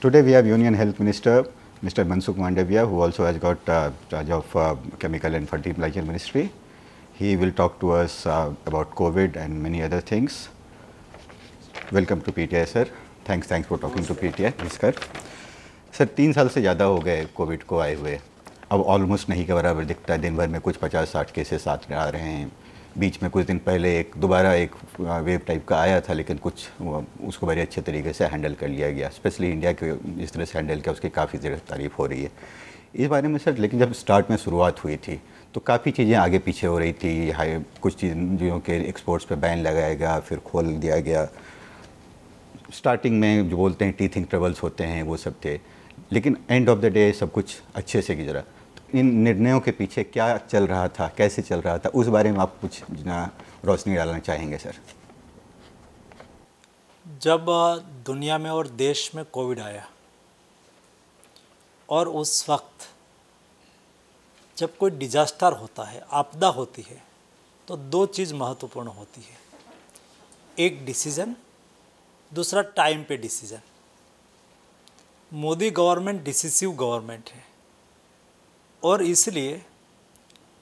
Today we have Union Health Minister Mr. Mansukh Mandavia who also has got uh, charge of uh, Chemical and Fertilizer Ministry. He will talk to us uh, about COVID and many other things. Welcome to PTI sir. Thanks thanks for talking yes, to PTI. नमस्कार sir तीन साल से ज़्यादा हो गए covid को आए हुए अब almost नहीं के बराबर दिखता है दिन भर में कुछ 50-60 केसेस साथ में आ रहे हैं बीच में कुछ दिन पहले एक दोबारा एक वेव टाइप का आया था लेकिन कुछ उसको बड़े अच्छे तरीके से हैंडल कर लिया गया स्पेशली इंडिया के इस तरह से हैंडल किया उसकी काफ़ी ज़्यादा तारीफ हो रही है इस बारे में सर लेकिन जब स्टार्ट में शुरुआत हुई थी तो काफ़ी चीज़ें आगे पीछे हो रही थी हाई कुछ चीज़ों के एक्सपोर्ट्स पे बैन लगाया गया फिर खोल दिया गया स्टार्टिंग में जो बोलते हैं टीथिंग ट्रेवल्स होते हैं वो सब थे लेकिन एंड ऑफ द डे सब कुछ अच्छे से गुजरा इन निर्णयों के पीछे क्या चल रहा था कैसे चल रहा था उस बारे में आप कुछ रोशनी डालना चाहेंगे सर जब दुनिया में और देश में कोविड आया और उस वक्त जब कोई डिजास्टर होता है आपदा होती है तो दो चीज़ महत्वपूर्ण होती है एक डिसीज़न दूसरा टाइम पे decision Modi government decisive government है और इसलिए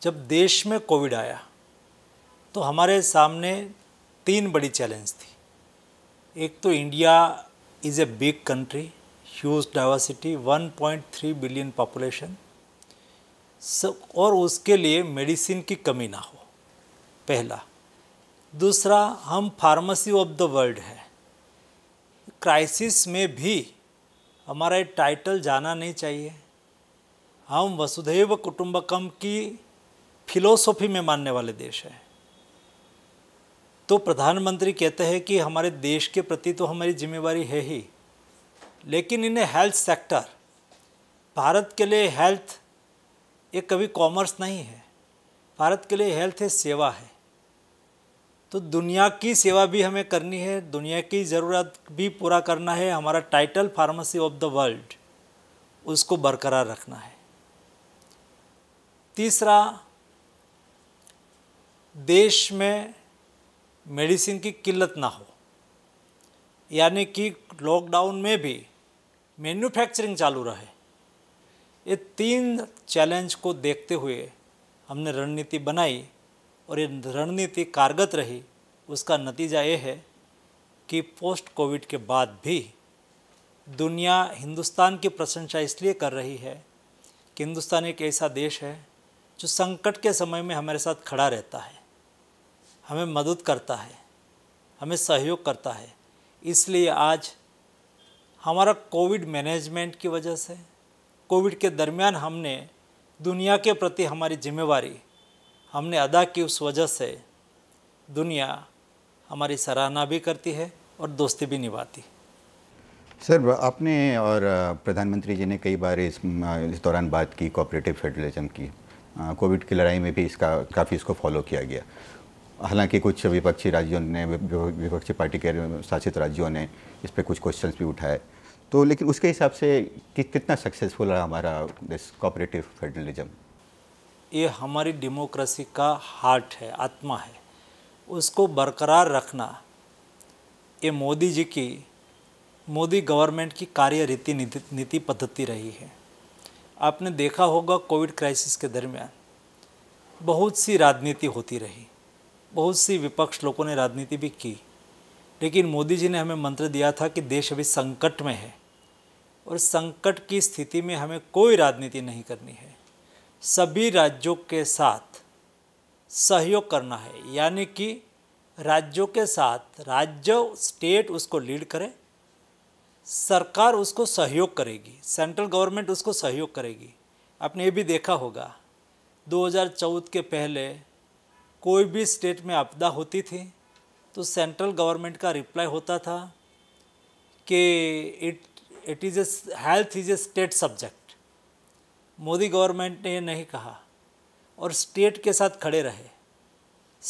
जब देश में कोविड आया तो हमारे सामने तीन बड़ी चैलेंज थी एक तो India is a big country huge diversity 1.3 billion population सब और उसके लिए मेडिसिन की कमी ना हो पहला दूसरा हम फार्मेसी ऑफ द वर्ल्ड है क्राइसिस में भी हमारा टाइटल जाना नहीं चाहिए हम वसुधैव कुटुंबकम की फिलोसॉफी में मानने वाले देश हैं तो प्रधानमंत्री कहते हैं कि हमारे देश के प्रति तो हमारी जिम्मेवारी है ही लेकिन इन्हें हेल्थ सेक्टर भारत के लिए हेल्थ ये कभी कॉमर्स नहीं है भारत के लिए हेल्थ है सेवा है तो दुनिया की सेवा भी हमें करनी है दुनिया की ज़रूरत भी पूरा करना है हमारा title pharmacy of the world उसको बरकरार रखना है तीसरा देश में मेडिसिन की किल्लत ना हो यानी कि लॉकडाउन में भी मैन्युफैक्चरिंग चालू रहे ये तीन चैलेंज को देखते हुए हमने रणनीति बनाई और ये रणनीति कारगत रही उसका नतीजा ये है कि पोस्ट कोविड के बाद भी दुनिया हिंदुस्तान की प्रशंसा इसलिए कर रही है कि हिंदुस्तान एक ऐसा देश है जो संकट के समय में हमारे साथ खड़ा रहता है हमें मदद करता है हमें सहयोग करता है इसलिए आज हमारा कोविड मैनेजमेंट की वजह से कोविड के दरमियान हमने दुनिया के प्रति हमारी जिम्मेवारी हमने अदा की उस वजह से दुनिया हमारी सराहना भी करती है और दोस्ती भी निभाती सर आपने और प्रधानमंत्री जी ने कई बार इस इस दौरान बात की कोऑपरेटिव फेडरलिज्म की कोविड की लड़ाई में भी इसका काफ़ी इसको फॉलो किया गया हालांकि कुछ विपक्षी राज्यों ने विपक्षी पार्टी के शासित राज्यों ने इस पर कुछ क्वेश्चन भी उठाए तो लेकिन उसके हिसाब से कि कितना सक्सेसफुल रहा हमारा दिस कोऑपरेटिव फेडरलिज्म ये हमारी डेमोक्रेसी का हार्ट है आत्मा है उसको बरकरार रखना ये मोदी जी की मोदी गवर्नमेंट की कार्य रीति नीति पद्धति रही है आपने देखा होगा कोविड क्राइसिस के दरमियान बहुत सी राजनीति होती रही बहुत सी विपक्ष लोगों ने राजनीति भी की लेकिन मोदी जी ने हमें मंत्र दिया था कि देश अभी संकट में है और संकट की स्थिति में हमें कोई राजनीति नहीं करनी है सभी राज्यों के साथ सहयोग करना है यानी कि राज्यों के साथ राज्य स्टेट उसको लीड करें सरकार उसको सहयोग करेगी सेंट्रल गवर्नमेंट उसको सहयोग करेगी आपने ये भी देखा होगा 2014 के पहले कोई भी स्टेट में आपदा होती थी तो सेंट्रल गवर्नमेंट का रिप्लाई होता था कि it it is a health is a state subject Modi government ने ये नहीं कहा और स्टेट के साथ खड़े रहे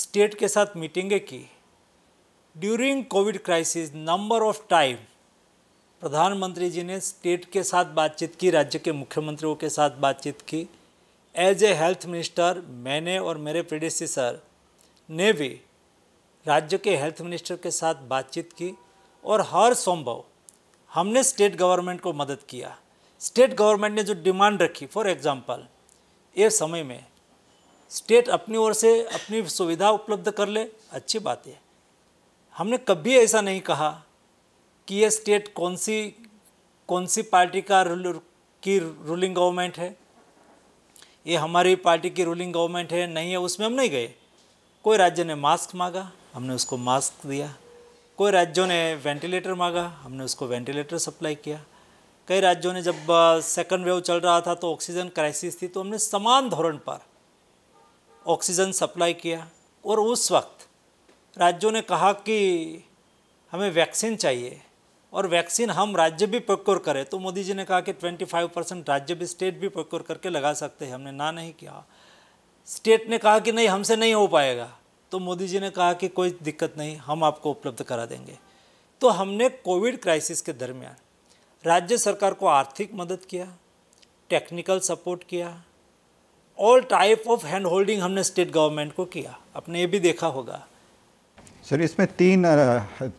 स्टेट के साथ मीटिंगें की during covid crisis number of time प्रधानमंत्री जी ने स्टेट के साथ बातचीत की राज्य के मुख्यमंत्रियों के साथ बातचीत की एज ए हेल्थ मिनिस्टर मैंने और मेरे सर ने भी राज्य के हेल्थ मिनिस्टर के साथ बातचीत की और हर संभव हमने स्टेट गवर्नमेंट को मदद किया स्टेट गवर्नमेंट ने जो डिमांड रखी फॉर एग्जांपल ये समय में स्टेट अपनी ओर से अपनी सुविधा उपलब्ध कर ले अच्छी बात है हमने कभी ऐसा नहीं कहा कि ये स्टेट कौन सी कौन सी पार्टी का रूल की रूलिंग गवर्नमेंट है ये हमारी पार्टी की रूलिंग गवर्नमेंट है नहीं है उसमें हम नहीं गए कोई राज्य ने मास्क मांगा हमने उसको मास्क दिया कोई राज्यों ने वेंटिलेटर मांगा हमने उसको वेंटिलेटर सप्लाई किया कई राज्यों ने जब सेकंड वेव चल रहा था तो ऑक्सीजन क्राइसिस थी तो हमने समान धोरण पर ऑक्सीजन सप्लाई किया और उस वक्त राज्यों ने कहा कि हमें वैक्सीन चाहिए और वैक्सीन हम राज्य भी प्रोक्योर करें तो मोदी जी ने कहा कि 25 परसेंट राज्य भी स्टेट भी प्रोक्योर करके लगा सकते हैं हमने ना नहीं किया स्टेट ने कहा कि नहीं हमसे नहीं हो पाएगा तो मोदी जी ने कहा कि कोई दिक्कत नहीं हम आपको उपलब्ध करा देंगे तो हमने कोविड क्राइसिस के दरमियान राज्य सरकार को आर्थिक मदद किया टेक्निकल सपोर्ट किया all type of hand holding हमने स्टेट गवर्नमेंट को किया आपने ये भी देखा होगा सर इसमें तीन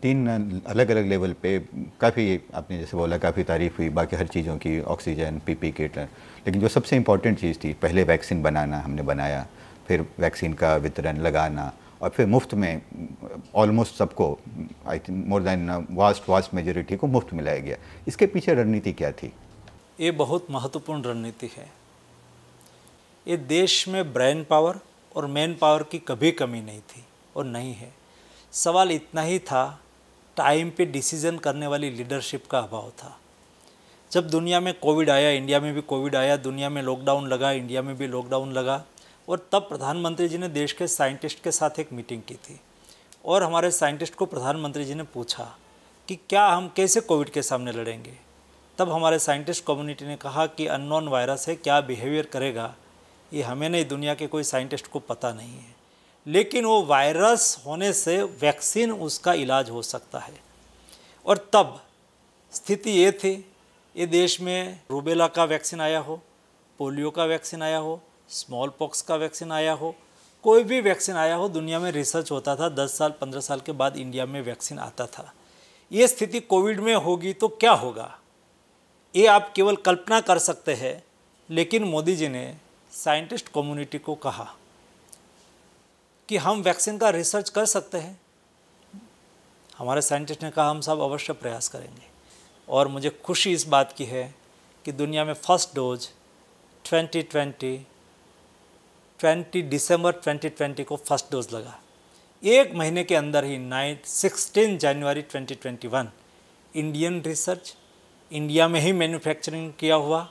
तीन अलग अलग लेवल पे काफ़ी आपने जैसे बोला काफ़ी तारीफ हुई बाकी हर चीज़ों की ऑक्सीजन पीपी किट लेकिन जो सबसे इम्पॉर्टेंट चीज़ थी पहले वैक्सीन बनाना हमने बनाया फिर वैक्सीन का वितरण लगाना और फिर मुफ्त में ऑलमोस्ट सबको I think more than vast vast majority को मुफ्त मिलाया गया इसके पीछे रणनीति क्या थी ये बहुत महत्वपूर्ण रणनीति है ये देश में ब्रेन पावर और मैन पावर की कभी कमी नहीं थी और नहीं है सवाल इतना ही था टाइम पे डिसीजन करने वाली लीडरशिप का अभाव था जब दुनिया में कोविड आया इंडिया में भी कोविड आया दुनिया में लॉकडाउन लगा इंडिया में भी लॉकडाउन लगा और तब प्रधानमंत्री जी ने देश के साइंटिस्ट के साथ एक मीटिंग की थी और हमारे साइंटिस्ट को प्रधानमंत्री जी ने पूछा कि क्या हम कैसे कोविड के सामने लड़ेंगे तब हमारे साइंटिस्ट कम्युनिटी ने कहा कि अननोन वायरस है क्या बिहेवियर करेगा ये हमें नहीं दुनिया के कोई साइंटिस्ट को पता नहीं है लेकिन वो वायरस होने से वैक्सीन उसका इलाज हो सकता है और तब स्थिति ये थी ये देश में रूबेला का वैक्सीन आया हो पोलियो का वैक्सीन आया हो स्मॉल पॉक्स का वैक्सीन आया हो कोई भी वैक्सीन आया हो दुनिया में रिसर्च होता था 10 साल 15 साल के बाद इंडिया में वैक्सीन आता था ये स्थिति कोविड में होगी तो क्या होगा ये आप केवल कल्पना कर सकते हैं लेकिन मोदी जी ने साइंटिस्ट कम्युनिटी को कहा कि हम वैक्सीन का रिसर्च कर सकते हैं हमारे साइंटिस्ट ने कहा हम सब अवश्य प्रयास करेंगे और मुझे खुशी इस बात की है कि दुनिया में फर्स्ट डोज 2020 20 दिसंबर 2020 को फर्स्ट डोज लगा एक महीने के अंदर ही नाइन सिक्सटीन जनवरी 2021 इंडियन रिसर्च इंडिया में ही मैन्युफैक्चरिंग किया हुआ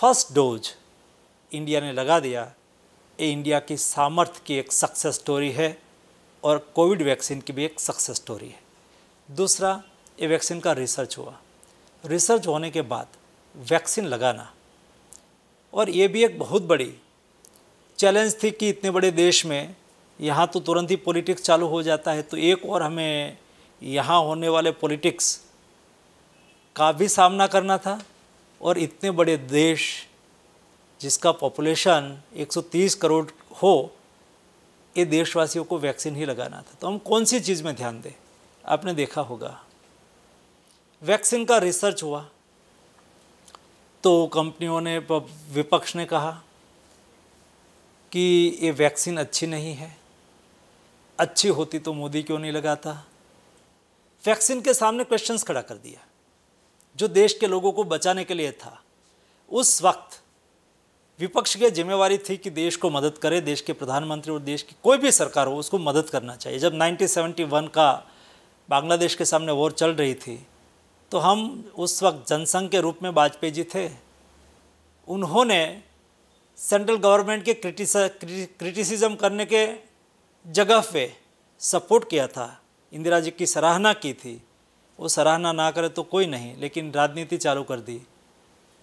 फर्स्ट डोज इंडिया ने लगा दिया ये इंडिया की सामर्थ्य की एक सक्सेस स्टोरी है और कोविड वैक्सीन की भी एक सक्सेस स्टोरी है दूसरा ये वैक्सीन का रिसर्च हुआ रिसर्च होने के बाद वैक्सीन लगाना और ये भी एक बहुत बड़ी चैलेंज थी कि इतने बड़े देश में यहाँ तो तुरंत ही पॉलिटिक्स चालू हो जाता है तो एक और हमें यहाँ होने वाले पॉलिटिक्स का भी सामना करना था और इतने बड़े देश जिसका पॉपुलेशन 130 करोड़ हो ये देशवासियों को वैक्सीन ही लगाना था तो हम कौन सी चीज़ में ध्यान दें आपने देखा होगा वैक्सीन का रिसर्च हुआ तो कंपनियों ने विपक्ष ने कहा कि ये वैक्सीन अच्छी नहीं है अच्छी होती तो मोदी क्यों नहीं लगाता वैक्सीन के सामने क्वेश्चंस खड़ा कर दिया जो देश के लोगों को बचाने के लिए था उस वक्त विपक्ष की जिम्मेवारी थी कि देश को मदद करे देश के प्रधानमंत्री और देश की कोई भी सरकार हो उसको मदद करना चाहिए जब 1971 का बांग्लादेश के सामने वॉर चल रही थी तो हम उस वक्त जनसंघ के रूप में वाजपेयी जी थे उन्होंने सेंट्रल गवर्नमेंट के क्रिटिसिज्म करने के जगह पे सपोर्ट किया था इंदिरा जी की सराहना की थी वो सराहना ना करे तो कोई नहीं लेकिन राजनीति चालू कर दी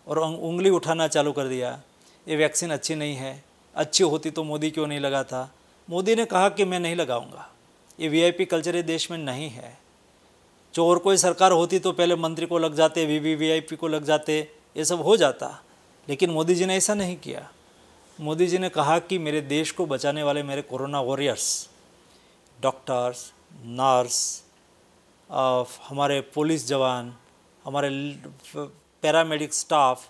और उंगली उठाना चालू कर दिया ये वैक्सीन अच्छी नहीं है अच्छी होती तो मोदी क्यों नहीं लगा था मोदी ने कहा कि मैं नहीं लगाऊंगा ये वीआईपी कल्चर ये देश में नहीं है जो और कोई सरकार होती तो पहले मंत्री को लग जाते वी वी वी को लग जाते ये सब हो जाता लेकिन मोदी जी ने ऐसा नहीं किया मोदी जी ने कहा कि मेरे देश को बचाने वाले मेरे कोरोना वॉरियर्स डॉक्टर्स नर्स हमारे पुलिस जवान हमारे पैरामेडिक स्टाफ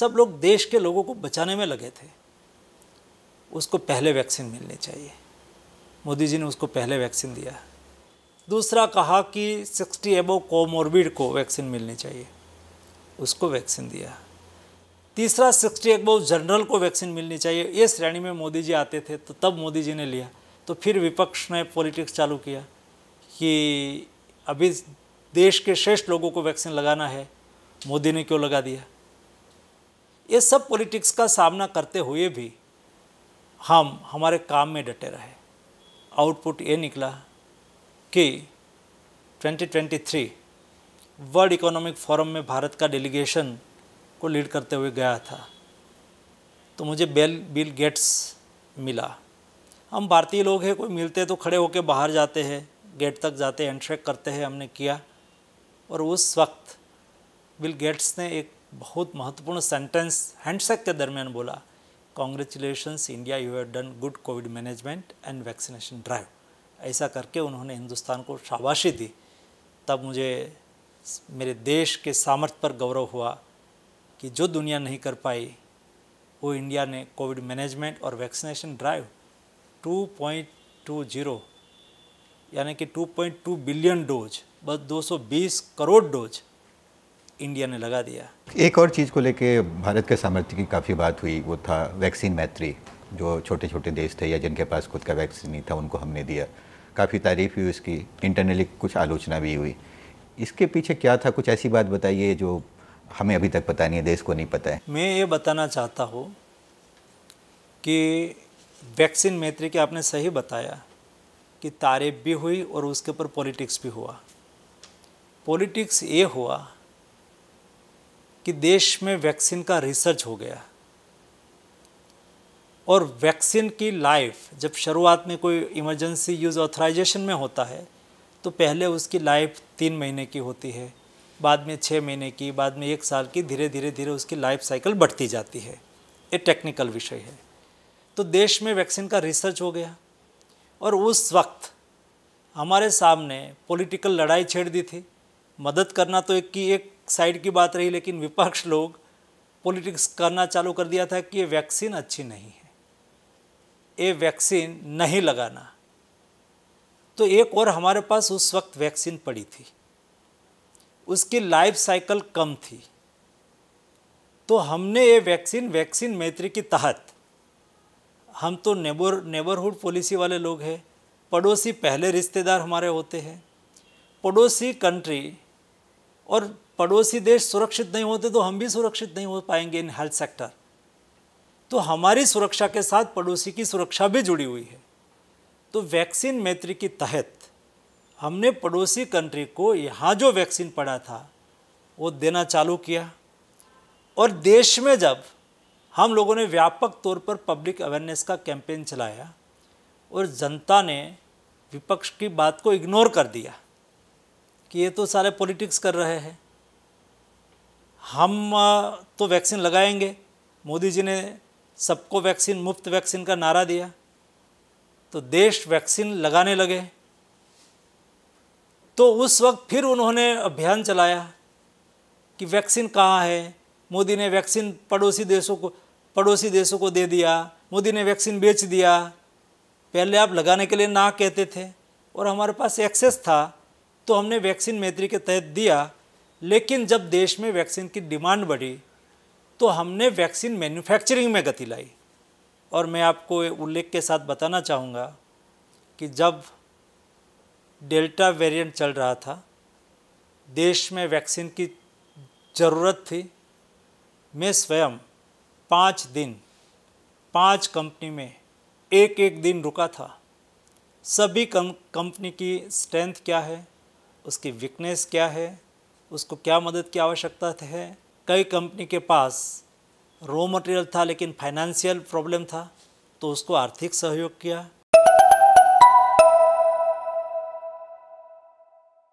सब लोग देश के लोगों को बचाने में लगे थे उसको पहले वैक्सीन मिलनी चाहिए मोदी जी ने उसको पहले वैक्सीन दिया दूसरा कहा कि 60 एबो कोमोरबिड को वैक्सीन मिलनी चाहिए उसको वैक्सीन दिया तीसरा 60 एबो जनरल को वैक्सीन मिलनी चाहिए ये श्रेणी में मोदी जी आते थे तो तब मोदी जी ने लिया तो फिर विपक्ष ने पॉलिटिक्स चालू किया कि अभी देश के श्रेष्ठ लोगों को वैक्सीन लगाना है मोदी ने क्यों लगा दिया ये सब पॉलिटिक्स का सामना करते हुए भी हम हमारे काम में डटे रहे आउटपुट ये निकला कि 2023 वर्ल्ड इकोनॉमिक फोरम में भारत का डेलीगेशन को लीड करते हुए गया था तो मुझे बेल बिल गेट्स मिला हम भारतीय लोग हैं कोई मिलते तो खड़े होकर बाहर जाते हैं गेट तक जाते हैं एंट्रेक करते हैं हमने किया और उस वक्त बिल गेट्स ने एक बहुत महत्वपूर्ण सेंटेंस हैंडशेक के दरमियान बोला congratulations India you have done good covid management and vaccination drive ऐसा करके उन्होंने हिंदुस्तान को शाबाशी दी तब मुझे मेरे देश के सामर्थ्य पर गौरव हुआ कि जो दुनिया नहीं कर पाई वो इंडिया ने कोविड मैनेजमेंट और वैक्सीनेशन ड्राइव 2.20 यानी कि 2.2 बिलियन डोज बस 220 करोड़ डोज इंडिया ने लगा दिया एक और चीज़ को लेके भारत के सामर्थ्य की काफ़ी बात हुई वो था वैक्सीन मैत्री जो छोटे छोटे देश थे या जिनके पास खुद का वैक्सीन नहीं था उनको हमने दिया काफ़ी तारीफ हुई उसकी इंटरनली कुछ आलोचना भी हुई इसके पीछे क्या था कुछ ऐसी बात बताइए जो हमें अभी तक पता नहीं है देश को नहीं पता है मैं ये बताना चाहता हूँ कि वैक्सीन मैत्री के आपने सही बताया कि तारीफ भी हुई और उसके ऊपर पॉलिटिक्स भी हुआ पॉलिटिक्स ये हुआ कि देश में वैक्सीन का रिसर्च हो गया और वैक्सीन की लाइफ जब शुरुआत में कोई इमरजेंसी यूज़ ऑथराइजेशन में होता है तो पहले उसकी लाइफ तीन महीने की होती है बाद में छः महीने की बाद में एक साल की धीरे धीरे धीरे उसकी लाइफ साइकिल बढ़ती जाती है ये टेक्निकल विषय है तो देश में वैक्सीन का रिसर्च हो गया और उस वक्त हमारे सामने पॉलिटिकल लड़ाई छेड़ दी थी मदद करना तो एक की एक साइड की बात रही लेकिन विपक्ष लोग पॉलिटिक्स करना चालू कर दिया था कि ये वैक्सीन अच्छी नहीं है ये वैक्सीन नहीं लगाना तो एक और हमारे पास उस वक्त वैक्सीन पड़ी थी उसकी लाइफ साइकिल कम थी तो हमने ये वैक्सीन वैक्सीन मैत्री के तहत हम तो नेबर नेबरहुड पॉलिसी वाले लोग हैं पड़ोसी पहले रिश्तेदार हमारे होते हैं पड़ोसी कंट्री और पड़ोसी देश सुरक्षित नहीं होते तो हम भी सुरक्षित नहीं हो पाएंगे इन हेल्थ सेक्टर तो हमारी सुरक्षा के साथ पड़ोसी की सुरक्षा भी जुड़ी हुई है तो वैक्सीन मैत्री के तहत हमने पड़ोसी कंट्री को यहाँ जो वैक्सीन पड़ा था वो देना चालू किया और देश में जब हम लोगों ने व्यापक तौर पर पब्लिक अवेयरनेस का कैंपेन चलाया और जनता ने विपक्ष की बात को इग्नोर कर दिया कि ये तो सारे पॉलिटिक्स कर रहे हैं हम तो वैक्सीन लगाएंगे मोदी जी ने सबको वैक्सीन मुफ्त वैक्सीन का नारा दिया तो देश वैक्सीन लगाने लगे तो उस वक्त फिर उन्होंने अभियान चलाया कि वैक्सीन कहाँ है मोदी ने वैक्सीन पड़ोसी देशों को पड़ोसी देशों को दे दिया मोदी ने वैक्सीन बेच दिया पहले आप लगाने के लिए ना कहते थे और हमारे पास एक्सेस था तो हमने वैक्सीन मैत्री के तहत दिया लेकिन जब देश में वैक्सीन की डिमांड बढ़ी तो हमने वैक्सीन मैन्युफैक्चरिंग में गति लाई और मैं आपको उल्लेख के साथ बताना चाहूँगा कि जब डेल्टा वेरिएंट चल रहा था देश में वैक्सीन की ज़रूरत थी मैं स्वयं पाँच दिन पाँच कंपनी में एक एक दिन रुका था सभी कंपनी की स्ट्रेंथ क्या है उसकी वीकनेस क्या है उसको क्या मदद की आवश्यकता है कई कंपनी के पास रॉ मटेरियल था लेकिन फाइनेंशियल प्रॉब्लम था तो उसको आर्थिक सहयोग किया